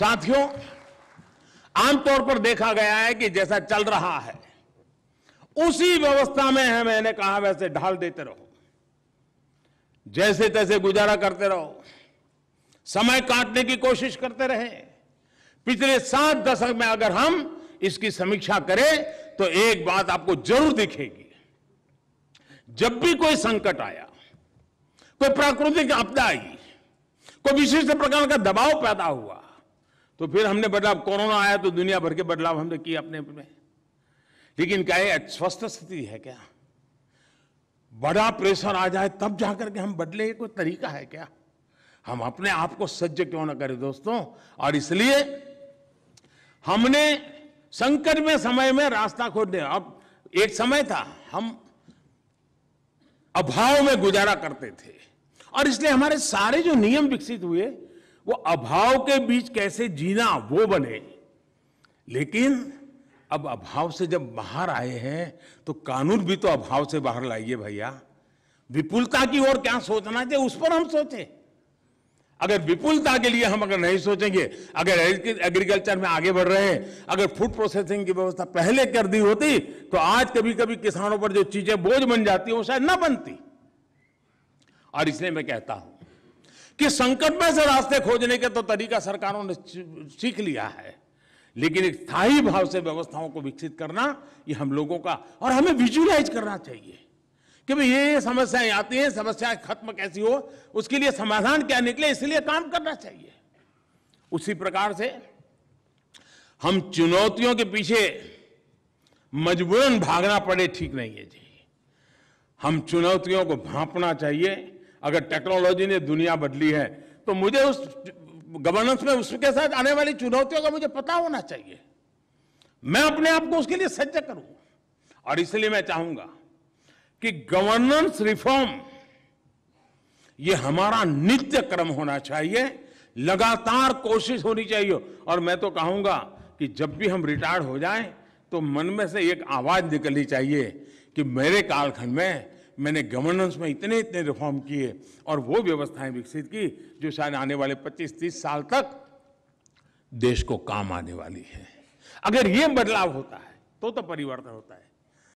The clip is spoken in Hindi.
साथियों आमतौर पर देखा गया है कि जैसा चल रहा है उसी व्यवस्था में है मैंने कहा वैसे ढाल देते रहो जैसे तैसे गुजारा करते रहो समय काटने की कोशिश करते रहे पिछले सात दशक में अगर हम इसकी समीक्षा करें तो एक बात आपको जरूर दिखेगी जब भी कोई संकट आया कोई प्राकृतिक आपदा आई कोई विशिष्ट प्रकार का दबाव पैदा हुआ तो फिर हमने बदलाव कोरोना आया तो दुनिया भर के बदलाव हमने किए अपने में लेकिन क्या ये स्वस्थ स्थिति है क्या बड़ा प्रेशर आ जाए तब जाकर के हम बदले कोई तरीका है क्या हम अपने आप को सज्ज क्यों ना करें दोस्तों और इसलिए हमने संकट में समय में रास्ता खोज दिया अब एक समय था हम अभाव में गुजारा करते थे और इसलिए हमारे सारे जो नियम विकसित हुए वो अभाव के बीच कैसे जीना वो बने लेकिन अब अभाव से जब बाहर आए हैं तो कानून भी तो अभाव से बाहर लाइए भैया विपुलता की ओर क्या सोचना चाहिए उस पर हम सोचे अगर विपुलता के लिए हम अगर नहीं सोचेंगे अगर एग्रीकल्चर में आगे बढ़ रहे हैं अगर फूड प्रोसेसिंग की व्यवस्था पहले कर दी होती तो आज कभी कभी किसानों पर जो चीजें बोझ बन जाती है वो शायद ना बनती और इसलिए मैं कहता हूं कि संकट में से रास्ते खोजने के तो तरीका सरकारों ने सीख लिया है लेकिन एक स्थायी भाव से व्यवस्थाओं को विकसित करना ये हम लोगों का और हमें विजुअलाइज करना चाहिए कि भाई ये समस्याएं आती हैं समस्याएं खत्म कैसी हो उसके लिए समाधान क्या निकले इसलिए काम करना चाहिए उसी प्रकार से हम चुनौतियों के पीछे मजबूरन भागना पड़े ठीक नहीं है जी हम चुनौतियों को भांपना चाहिए अगर टेक्नोलॉजी ने दुनिया बदली है तो मुझे उस गवर्नेंस में उसके साथ आने वाली चुनौतियों का मुझे पता होना चाहिए मैं अपने आप को उसके लिए सज्ज करूं और इसलिए मैं चाहूंगा कि गवर्नेंस रिफॉर्म ये हमारा नित्य क्रम होना चाहिए लगातार कोशिश होनी चाहिए और मैं तो कहूंगा कि जब भी हम रिटायर्ड हो जाएं तो मन में से एक आवाज निकलनी चाहिए कि मेरे कालखंड में मैंने गवर्नेंस में इतने इतने रिफॉर्म किए और वो व्यवस्थाएं विकसित की जो शायद आने वाले 25-30 साल तक देश को काम आने वाली है अगर ये बदलाव होता है तो तो परिवर्तन होता है